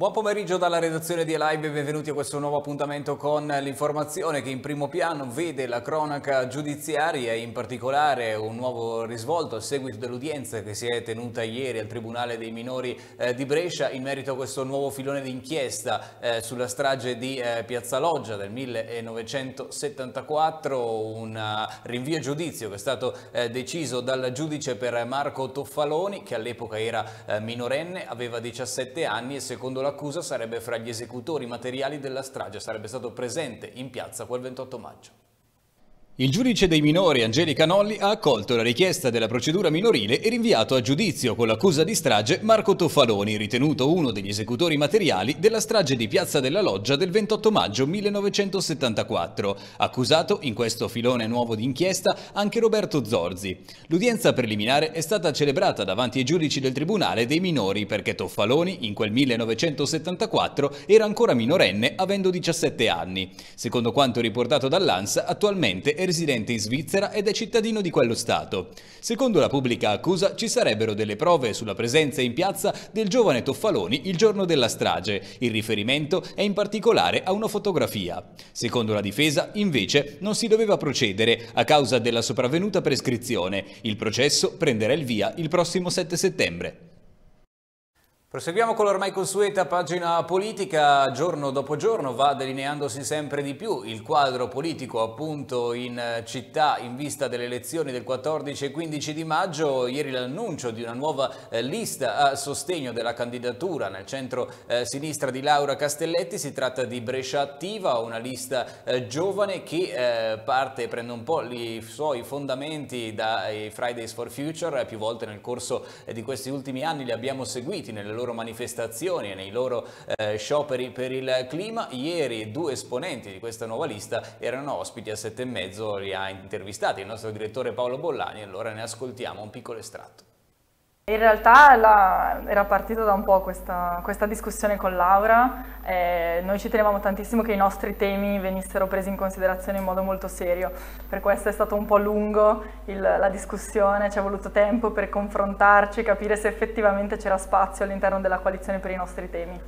Buon pomeriggio dalla redazione di Alive e benvenuti a questo nuovo appuntamento con l'informazione che in primo piano vede la cronaca giudiziaria e in particolare un nuovo risvolto a seguito dell'udienza che si è tenuta ieri al Tribunale dei Minori eh, di Brescia in merito a questo nuovo filone d'inchiesta eh, sulla strage di eh, Piazza Loggia del 1974, un eh, rinvio a giudizio che è stato eh, deciso dal giudice per Marco Toffaloni che all'epoca era eh, minorenne, aveva 17 anni e secondo la l'accusa sarebbe fra gli esecutori materiali della strage, sarebbe stato presente in piazza quel 28 maggio. Il giudice dei minori Angelica Nolli ha accolto la richiesta della procedura minorile e rinviato a giudizio con l'accusa di strage Marco Toffaloni, ritenuto uno degli esecutori materiali della strage di Piazza della Loggia del 28 maggio 1974. Accusato in questo filone nuovo di inchiesta anche Roberto Zorzi. L'udienza preliminare è stata celebrata davanti ai giudici del Tribunale dei minori perché Toffaloni in quel 1974 era ancora minorenne avendo 17 anni. Secondo quanto riportato dall'ANSA, attualmente è residente in Svizzera ed è cittadino di quello Stato. Secondo la pubblica accusa ci sarebbero delle prove sulla presenza in piazza del giovane Toffaloni il giorno della strage. Il riferimento è in particolare a una fotografia. Secondo la difesa, invece, non si doveva procedere a causa della sopravvenuta prescrizione. Il processo prenderà il via il prossimo 7 settembre. Proseguiamo con l'ormai consueta pagina politica, giorno dopo giorno va delineandosi sempre di più il quadro politico appunto in eh, città in vista delle elezioni del 14 e 15 di maggio, ieri l'annuncio di una nuova eh, lista a sostegno della candidatura nel centro-sinistra eh, di Laura Castelletti, si tratta di Brescia Attiva, una lista giovane che parte, prende un po' i suoi fondamenti dai Fridays for Future, più volte nel corso di questi ultimi anni li abbiamo seguiti nelle loro loro manifestazioni e nei loro eh, scioperi per il clima. Ieri due esponenti di questa nuova lista erano ospiti a sette e mezzo, li ha intervistati il nostro direttore Paolo Bollani, allora ne ascoltiamo un piccolo estratto. In realtà la, era partita da un po' questa, questa discussione con Laura, eh, noi ci tenevamo tantissimo che i nostri temi venissero presi in considerazione in modo molto serio, per questo è stato un po' lungo il, la discussione, ci è voluto tempo per confrontarci, capire se effettivamente c'era spazio all'interno della coalizione per i nostri temi.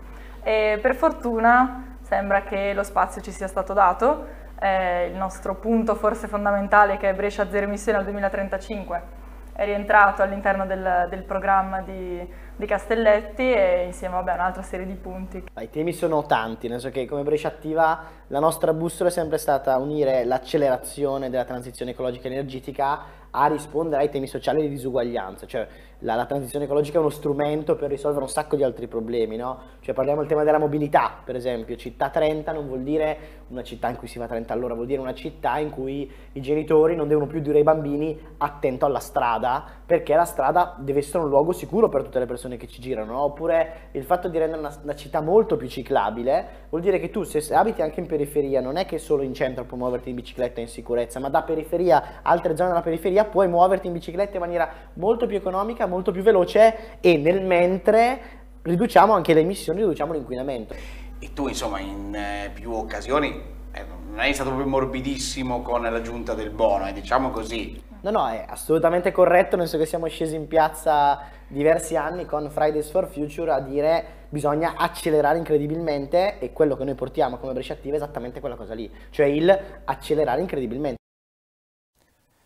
E per fortuna sembra che lo spazio ci sia stato dato, eh, il nostro punto forse fondamentale che è Brescia zero emissioni al 2035 rientrato all'interno del, del programma di dei Castelletti e insieme vabbè, a un'altra serie di punti. I temi sono tanti, nel senso che come Brescia Attiva la nostra bussola è sempre stata unire l'accelerazione della transizione ecologica e energetica a rispondere ai temi sociali di disuguaglianza, cioè la, la, transizione ecologica è uno strumento per risolvere un sacco di altri problemi, no? Cioè parliamo del tema della mobilità, per esempio, città 30 non vuol dire una città in cui si va a 30 all'ora, vuol dire una città in cui i genitori non devono più dire ai bambini attento alla strada, perché la strada deve essere un luogo sicuro per tutte le persone persone che ci girano, oppure il fatto di rendere una, una, città molto più ciclabile vuol dire che tu se abiti anche in periferia non è che solo in centro puoi muoverti in bicicletta in sicurezza, ma da periferia, altre zone della periferia puoi muoverti in bicicletta in maniera molto più economica, molto più veloce e nel mentre riduciamo anche le emissioni, riduciamo l'inquinamento. E tu insomma in eh, più occasioni eh, non è stato proprio morbidissimo con l'aggiunta del bono, eh, diciamo così. No, no, è assolutamente corretto, nel senso che siamo scesi in piazza diversi anni con Fridays for Future a dire bisogna accelerare incredibilmente e quello che noi portiamo come Brescia Attiva è esattamente quella cosa lì, cioè il accelerare incredibilmente.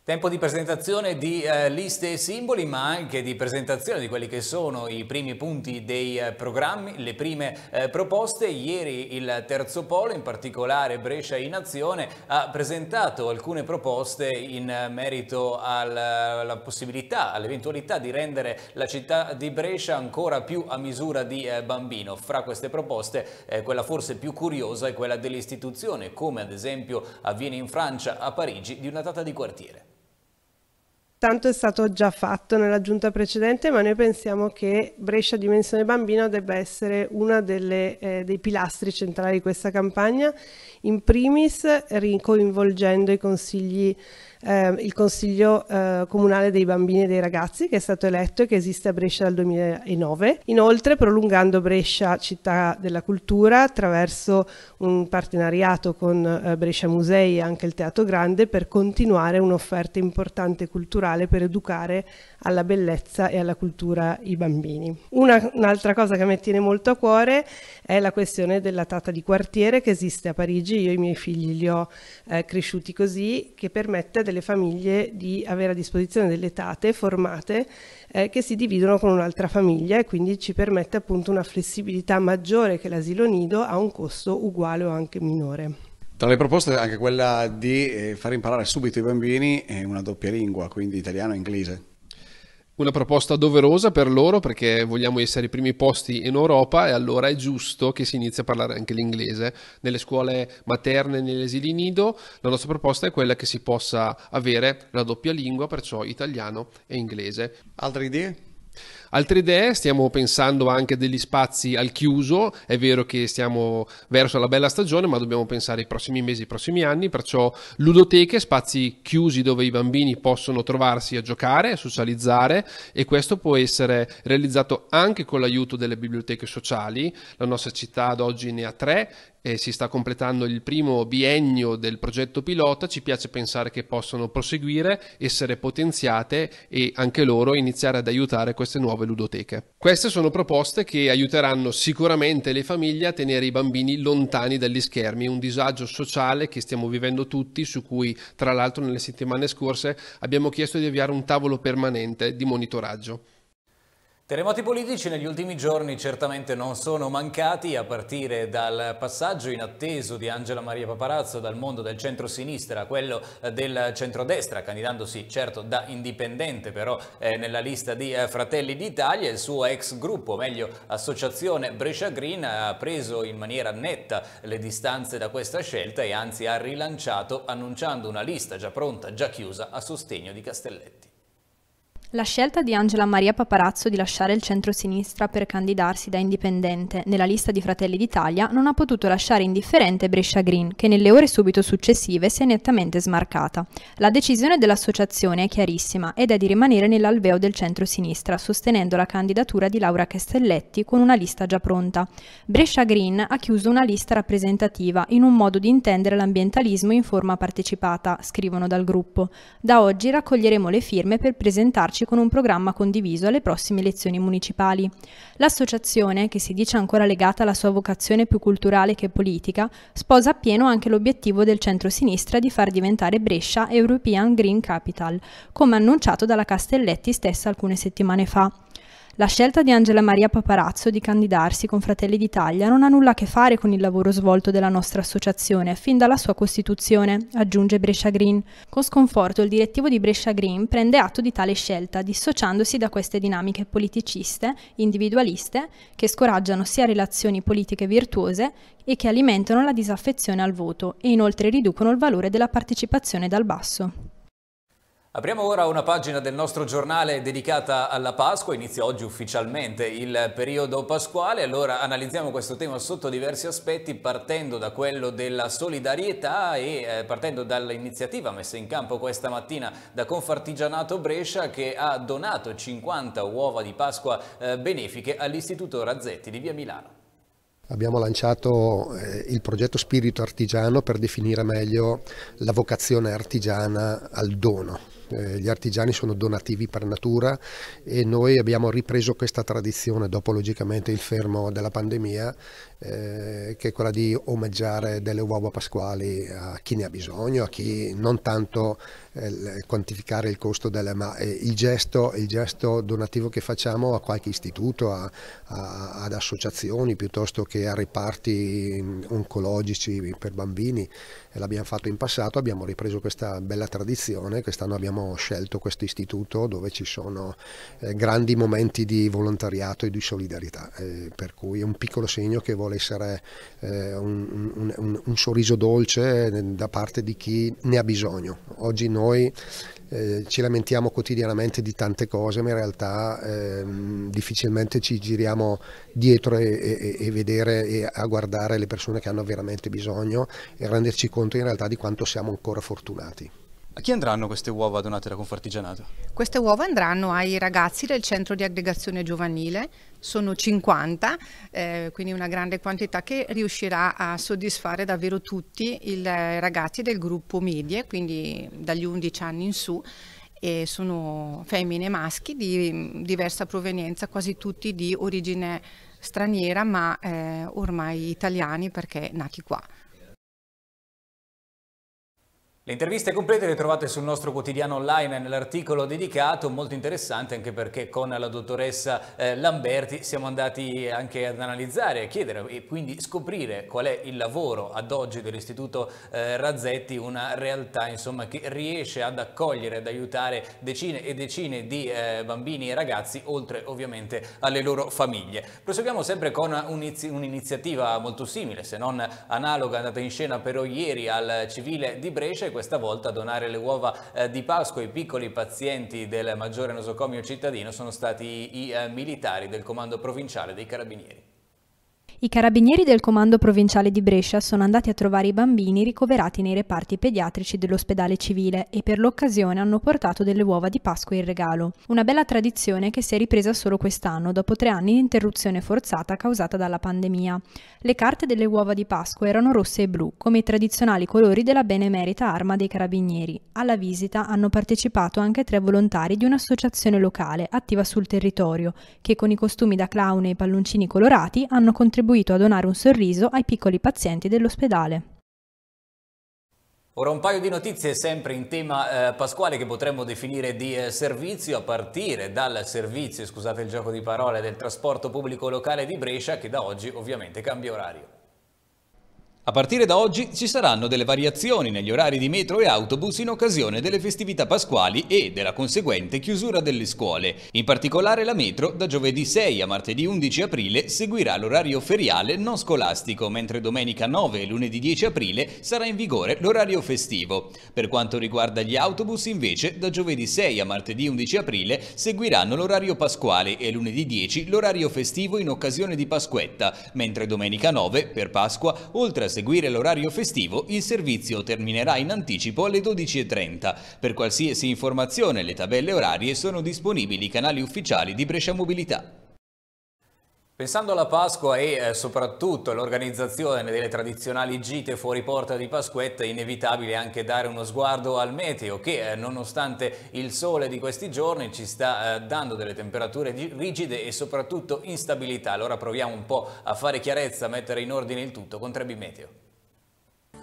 Tempo di presentazione di eh, liste e simboli, ma anche di presentazione di quelli che sono i primi punti dei eh, programmi, le prime eh, proposte. Ieri il Terzo Polo, in particolare Brescia in Azione, ha presentato alcune proposte in merito alla, alla possibilità, all'eventualità di rendere la città di Brescia ancora più a misura di eh, bambino. Fra queste proposte, eh, quella forse più curiosa è quella dell'istituzione, come ad esempio avviene in Francia, a Parigi, di una data di quartiere tanto è stato già fatto nella giunta precedente, ma noi pensiamo che Brescia Dimensione Bambino debba essere uno eh, dei pilastri centrali di questa campagna, in primis coinvolgendo i consigli eh, il Consiglio eh, Comunale dei Bambini e dei Ragazzi che è stato eletto e che esiste a Brescia dal 2009, inoltre prolungando Brescia città della cultura attraverso un partenariato con eh, Brescia Musei e anche il Teatro Grande per continuare un'offerta importante culturale per educare alla bellezza e alla cultura i bambini. un'altra cosa che a me tiene molto a cuore è la questione della tata di quartiere che esiste a Parigi, io e i miei figli li ho eh, cresciuti così, che permette delle famiglie di avere a disposizione delle tate formate eh, che si dividono con un'altra famiglia e quindi ci permette appunto una flessibilità maggiore che l'asilo nido a un costo uguale o anche minore. Tra le proposte è anche quella di eh, far imparare subito i bambini eh, una doppia lingua, quindi italiano e inglese una proposta doverosa per loro perché vogliamo essere i primi posti in Europa e allora è giusto che si inizi a parlare anche l'inglese nelle scuole materne, e negli esili nido. La nostra proposta è quella che si possa avere la doppia lingua, perciò italiano e inglese. Altre idee? Altre idee, stiamo pensando anche degli spazi al chiuso, è vero che stiamo verso la bella stagione, ma dobbiamo pensare ai prossimi mesi, ai prossimi anni, perciò ludoteche, spazi chiusi dove i bambini possono trovarsi a giocare, a socializzare e questo può essere realizzato anche con l'aiuto delle biblioteche sociali. La nostra città ad oggi ne ha tre eh, si sta completando il primo biennio del progetto pilota, ci piace pensare che possano proseguire, essere potenziate e anche loro iniziare ad aiutare queste nuove ludoteche. Queste sono proposte che aiuteranno sicuramente le famiglie a tenere i bambini lontani dagli schermi, un disagio sociale che stiamo vivendo tutti, su cui tra l'altro nelle settimane scorse abbiamo chiesto di avviare un tavolo permanente di monitoraggio. Terremoti politici negli ultimi giorni certamente non sono mancati a partire dal passaggio inatteso di Angela Maria Paparazzo dal mondo del centro-sinistra a quello eh, del centro-destra, candidandosi certo da indipendente però eh, nella lista di eh, Fratelli d'Italia, il suo ex gruppo, meglio associazione Brescia Green, ha preso in maniera netta le distanze da questa scelta e anzi ha rilanciato annunciando una lista già pronta, già chiusa a sostegno di Castelletti. La scelta di Angela Maria Paparazzo di lasciare il centro-sinistra per candidarsi da indipendente nella lista di Fratelli d'Italia non ha potuto lasciare indifferente Brescia Green, che nelle ore subito successive si è nettamente smarcata. La decisione dell'associazione è chiarissima ed è di rimanere nell'alveo del centro-sinistra, sostenendo la candidatura di Laura Castelletti con una lista già pronta. Brescia Green ha chiuso una lista rappresentativa in un modo di intendere l'ambientalismo in forma partecipata, scrivono dal gruppo. Da oggi raccoglieremo le firme per presentarci efficaci con un programma condiviso alle prossime elezioni municipali. L'associazione, che si dice ancora legata alla sua vocazione più culturale che politica, sposa appieno anche l'obiettivo del centro-sinistra di far diventare Brescia European Green Capital, come annunciato dalla Castelletti stessa alcune settimane fa. La scelta di Angela Maria Paparazzo di candidarsi con Fratelli d'Italia non ha nulla a che fare con il lavoro svolto della nostra associazione fin dalla sua costituzione, aggiunge Brescia Green. Con sconforto il direttivo di Brescia Green prende atto di tale scelta, dissociandosi da queste dinamiche politiciste, individualiste, che scoraggiano sia relazioni politiche virtuose e che alimentano la disaffezione al voto e inoltre riducono il valore della partecipazione dal basso. Apriamo ora una pagina del nostro giornale dedicata alla Pasqua, inizia oggi ufficialmente il periodo pasquale, allora analizziamo questo tema sotto diversi aspetti partendo da quello della solidarietà e eh, partendo dall'iniziativa messa in campo questa mattina da Confartigianato Brescia che ha donato 50 uova di Pasqua eh, benefiche all'Istituto Razzetti di Via Milano. Abbiamo lanciato eh, il progetto Spirito Artigiano per definire meglio la vocazione artigiana al dono eh, gli artigiani sono donativi per natura e noi abbiamo ripreso questa tradizione dopo logicamente il fermo della pandemia, eh, che è quella di omaggiare delle uova pasquali a chi ne ha bisogno, a chi non tanto eh, quantificare il costo, delle, ma eh, il gesto, il gesto, donativo che facciamo a qualche istituto, a, a, ad associazioni piuttosto che a reparti mm, oncologici per bambini, l'abbiamo fatto in passato, abbiamo ripreso questa bella tradizione, quest'anno abbiamo scelto questo istituto dove ci sono eh, grandi momenti di volontariato e di solidarietà, per cui è un piccolo segno che vuole essere un, un, un, un sorriso dolce da parte di chi ne ha bisogno. Oggi noi noi eh, ci lamentiamo quotidianamente di tante cose, ma in realtà ehm, difficilmente ci giriamo dietro e, e, e vedere e a guardare le persone che hanno veramente bisogno e renderci conto in realtà di quanto siamo ancora fortunati. A chi andranno queste uova donate da Confartigianato? Queste uova andranno ai ragazzi del centro di aggregazione giovanile, sono 50, eh, quindi una grande quantità che riuscirà a soddisfare davvero tutti i eh, ragazzi del gruppo medie, quindi dagli 11 anni in su, e sono femmine e maschi di mm, diversa provenienza, quasi tutti di origine straniera ma eh, ormai italiani perché nati qua. Le interviste complete le trovate sul nostro quotidiano online nell'articolo dedicato, molto interessante anche perché con la dottoressa eh, Lamberti siamo andati anche ad analizzare, a chiedere e quindi scoprire qual è il lavoro ad oggi dell'Istituto eh, Razzetti, una realtà insomma, che riesce ad accogliere, ad aiutare decine e decine di eh, bambini e ragazzi, oltre ovviamente alle loro famiglie. Proseguiamo sempre con un'iniziativa molto simile, se non analoga, andata in scena però ieri al civile di Brescia questa volta a donare le uova eh, di Pasqua ai piccoli pazienti del maggiore nosocomio cittadino sono stati i eh, militari del comando provinciale dei carabinieri. I carabinieri del comando provinciale di Brescia sono andati a trovare i bambini ricoverati nei reparti pediatrici dell'ospedale civile e per l'occasione hanno portato delle uova di Pasqua in regalo. Una bella tradizione che si è ripresa solo quest'anno, dopo tre anni di interruzione forzata causata dalla pandemia. Le carte delle uova di Pasqua erano rosse e blu, come i tradizionali colori della benemerita arma dei carabinieri. Alla visita hanno partecipato anche tre volontari di un'associazione locale attiva sul territorio, che con i costumi da clown e i palloncini colorati hanno contribuito contribuito a donare un sorriso ai piccoli pazienti dell'ospedale. Ora un paio di notizie sempre in tema eh, pasquale che potremmo definire di eh, servizio a partire dal servizio, scusate il gioco di parole, del trasporto pubblico locale di Brescia che da oggi ovviamente cambia orario. A partire da oggi ci saranno delle variazioni negli orari di metro e autobus in occasione delle festività pasquali e della conseguente chiusura delle scuole. In particolare la metro da giovedì 6 a martedì 11 aprile seguirà l'orario feriale non scolastico, mentre domenica 9 e lunedì 10 aprile sarà in vigore l'orario festivo. Per quanto riguarda gli autobus invece da giovedì 6 a martedì 11 aprile seguiranno l'orario pasquale e lunedì 10 l'orario festivo in occasione di Pasquetta, mentre domenica 9 per Pasqua oltre a seguire l'orario festivo, il servizio terminerà in anticipo alle 12.30. Per qualsiasi informazione le tabelle orarie sono disponibili i canali ufficiali di Brescia Mobilità. Pensando alla Pasqua e eh, soprattutto all'organizzazione delle tradizionali gite fuori porta di Pasquetta è inevitabile anche dare uno sguardo al meteo che eh, nonostante il sole di questi giorni ci sta eh, dando delle temperature rigide e soprattutto instabilità. Allora proviamo un po' a fare chiarezza, a mettere in ordine il tutto con Trebi Meteo.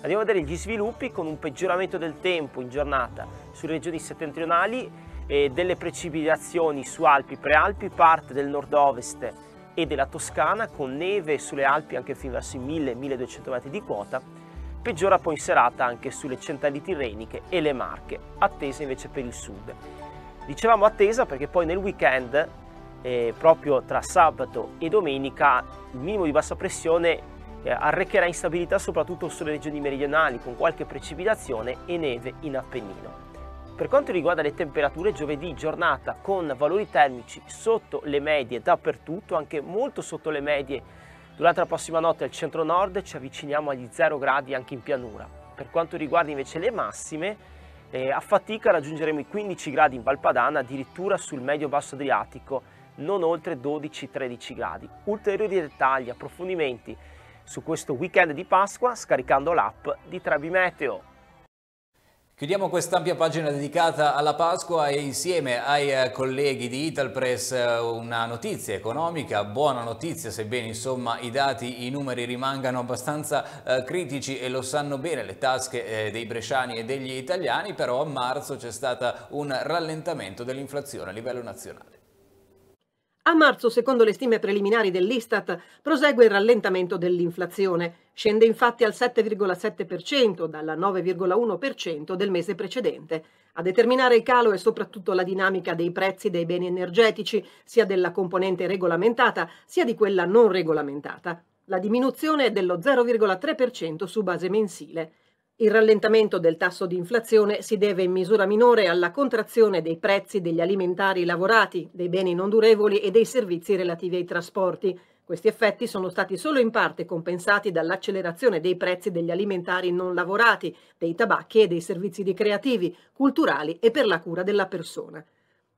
Andiamo a vedere gli sviluppi con un peggioramento del tempo in giornata sulle regioni settentrionali e delle precipitazioni su Alpi, Prealpi, parte del nord-ovest e della Toscana con neve sulle Alpi anche fino a 1000-1200 metri di quota, peggiora poi in serata anche sulle centrali tirreniche e le Marche, attesa invece per il sud. Dicevamo attesa perché poi nel weekend, eh, proprio tra sabato e domenica, il minimo di bassa pressione eh, arrecherà instabilità soprattutto sulle regioni meridionali con qualche precipitazione e neve in Appennino. Per quanto riguarda le temperature, giovedì giornata con valori termici sotto le medie dappertutto, anche molto sotto le medie durante la prossima notte al centro-nord, ci avviciniamo agli 0 gradi anche in pianura. Per quanto riguarda invece le massime, eh, a fatica raggiungeremo i 15 gradi in Valpadana, addirittura sul medio-basso Adriatico, non oltre 12-13 gradi. Ulteriori dettagli, approfondimenti su questo weekend di Pasqua scaricando l'app di Trebi Meteo. Chiudiamo quest'ampia pagina dedicata alla Pasqua e insieme ai eh, colleghi di Italpress eh, una notizia economica, buona notizia sebbene insomma i dati, i numeri rimangano abbastanza eh, critici e lo sanno bene le tasche eh, dei bresciani e degli italiani, però a marzo c'è stato un rallentamento dell'inflazione a livello nazionale. A marzo, secondo le stime preliminari dell'Istat, prosegue il rallentamento dell'inflazione. Scende infatti al 7,7% dalla 9,1% del mese precedente. A determinare il calo è soprattutto la dinamica dei prezzi dei beni energetici, sia della componente regolamentata sia di quella non regolamentata. La diminuzione è dello 0,3% su base mensile. Il rallentamento del tasso di inflazione si deve in misura minore alla contrazione dei prezzi degli alimentari lavorati, dei beni non durevoli e dei servizi relativi ai trasporti. Questi effetti sono stati solo in parte compensati dall'accelerazione dei prezzi degli alimentari non lavorati, dei tabacchi e dei servizi ricreativi, culturali e per la cura della persona.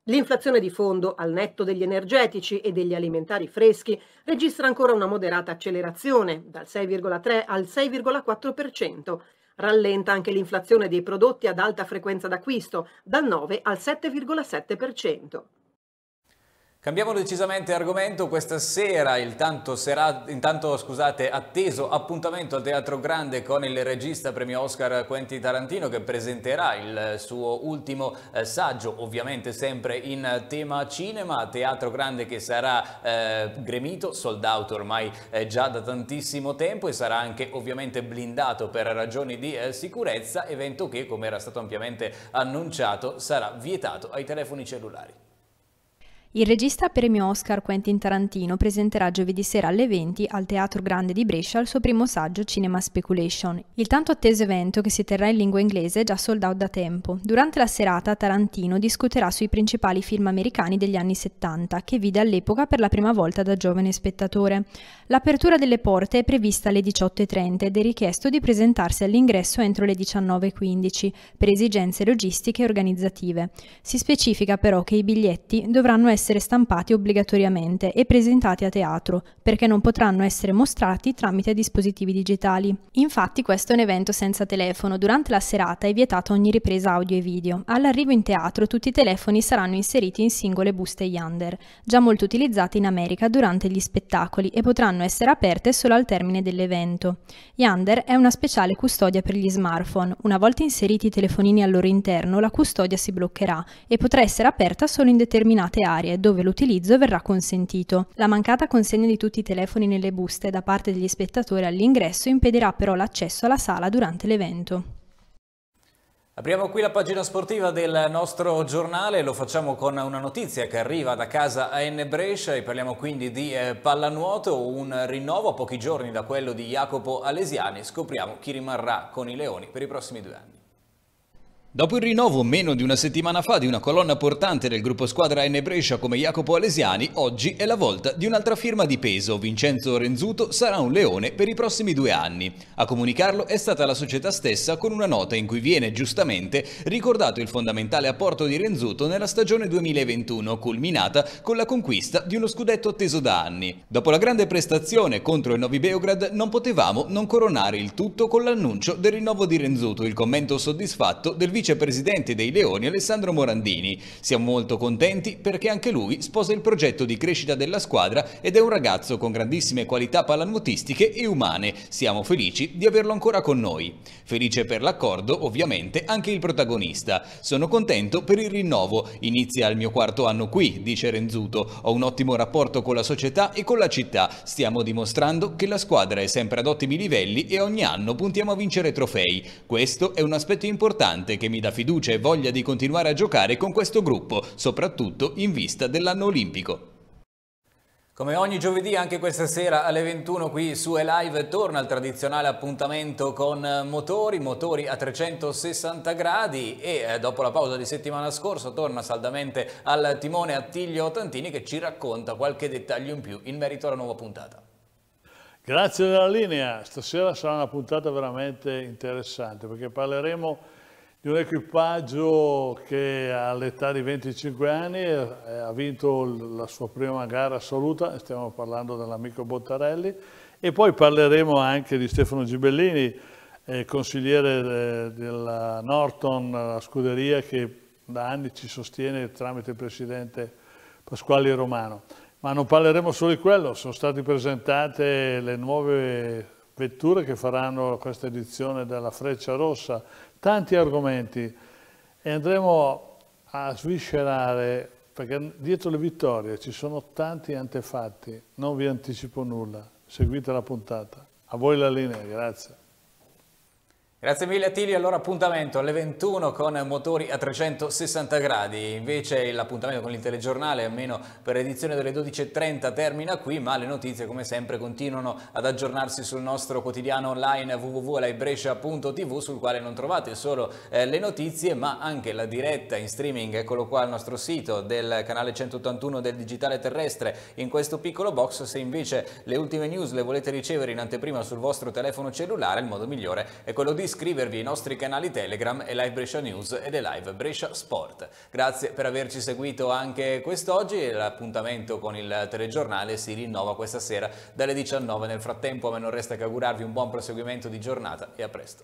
L'inflazione di fondo, al netto degli energetici e degli alimentari freschi, registra ancora una moderata accelerazione, dal 6,3 al 6,4%. Rallenta anche l'inflazione dei prodotti ad alta frequenza d'acquisto, dal 9 al 7,7%. Cambiamo decisamente argomento, questa sera il tanto, sera... intanto scusate, atteso appuntamento al Teatro Grande con il regista premio Oscar Quentin Tarantino che presenterà il suo ultimo eh, saggio, ovviamente sempre in tema cinema, Teatro Grande che sarà eh, gremito, sold out ormai eh, già da tantissimo tempo e sarà anche ovviamente blindato per ragioni di eh, sicurezza, evento che come era stato ampiamente annunciato sarà vietato ai telefoni cellulari. Il regista premio Oscar Quentin Tarantino presenterà giovedì sera alle 20 al Teatro Grande di Brescia il suo primo saggio Cinema Speculation. Il tanto atteso evento che si terrà in lingua inglese già sold out da tempo. Durante la serata Tarantino discuterà sui principali film americani degli anni 70 che vide all'epoca per la prima volta da giovane spettatore. L'apertura delle porte è prevista alle 18.30 ed è richiesto di presentarsi all'ingresso entro le 19.15 per esigenze logistiche e organizzative. Si specifica però che i biglietti dovranno essere essere stampati obbligatoriamente e presentati a teatro, perché non potranno essere mostrati tramite dispositivi digitali. Infatti questo è un evento senza telefono, durante la serata è vietata ogni ripresa audio e video. All'arrivo in teatro tutti i telefoni saranno inseriti in singole buste Yander, già molto utilizzate in America durante gli spettacoli e potranno essere aperte solo al termine dell'evento. Yander è una speciale custodia per gli smartphone, una volta inseriti i telefonini al loro interno la custodia si bloccherà e potrà essere aperta solo in determinate aree dove l'utilizzo verrà consentito. La mancata consegna di tutti i telefoni nelle buste da parte degli spettatori all'ingresso impedirà però l'accesso alla sala durante l'evento. Apriamo qui la pagina sportiva del nostro giornale, lo facciamo con una notizia che arriva da casa a N Brescia e parliamo quindi di eh, pallanuoto, un rinnovo a pochi giorni da quello di Jacopo Alesiani, scopriamo chi rimarrà con i Leoni per i prossimi due anni. Dopo il rinnovo meno di una settimana fa di una colonna portante del gruppo squadra N Brescia come Jacopo Alesiani, oggi è la volta di un'altra firma di peso. Vincenzo Renzuto sarà un leone per i prossimi due anni. A comunicarlo è stata la società stessa con una nota in cui viene giustamente ricordato il fondamentale apporto di Renzuto nella stagione 2021, culminata con la conquista di uno scudetto atteso da anni. Dopo la grande prestazione contro il Novi Beograd non potevamo non coronare il tutto con l'annuncio del rinnovo di Renzuto, il commento soddisfatto del vice vicepresidente dei Leoni Alessandro Morandini. Siamo molto contenti perché anche lui sposa il progetto di crescita della squadra ed è un ragazzo con grandissime qualità pallanuotistiche e umane. Siamo felici di averlo ancora con noi. Felice per l'accordo ovviamente anche il protagonista. Sono contento per il rinnovo, inizia il mio quarto anno qui, dice Renzuto. Ho un ottimo rapporto con la società e con la città. Stiamo dimostrando che la squadra è sempre ad ottimi livelli e ogni anno puntiamo a vincere trofei. Questo è un aspetto importante che mi mi dà fiducia e voglia di continuare a giocare con questo gruppo, soprattutto in vista dell'anno olimpico. Come ogni giovedì, anche questa sera alle 21 qui su Elive torna il tradizionale appuntamento con motori, motori a 360 gradi e eh, dopo la pausa di settimana scorsa torna saldamente al timone Attilio Tantini che ci racconta qualche dettaglio in più in merito alla nuova puntata. Grazie della linea, stasera sarà una puntata veramente interessante perché parleremo di un equipaggio che all'età di 25 anni eh, ha vinto la sua prima gara assoluta, stiamo parlando dell'amico Bottarelli, e poi parleremo anche di Stefano Gibellini, eh, consigliere eh, della Norton, la scuderia che da anni ci sostiene tramite il presidente Pasquali Romano. Ma non parleremo solo di quello, sono state presentate le nuove vetture che faranno questa edizione della Freccia Rossa, tanti argomenti e andremo a sviscerare, perché dietro le vittorie ci sono tanti antefatti, non vi anticipo nulla, seguite la puntata. A voi la linea, grazie. Grazie mille Attilio, allora appuntamento alle 21 con motori a 360 gradi, invece l'appuntamento con il telegiornale almeno per edizione delle 12.30 termina qui, ma le notizie come sempre continuano ad aggiornarsi sul nostro quotidiano online www.laibrescia.tv sul quale non trovate solo eh, le notizie ma anche la diretta in streaming, eccolo qua al nostro sito del canale 181 del Digitale Terrestre in questo piccolo box, se invece le ultime news le volete ricevere in anteprima sul vostro telefono cellulare il modo migliore è quello di iscrivervi ai nostri canali Telegram e Live Brescia News ed e Live Brescia Sport. Grazie per averci seguito anche quest'oggi, e l'appuntamento con il telegiornale si rinnova questa sera dalle 19. Nel frattempo a me non resta che augurarvi un buon proseguimento di giornata e a presto.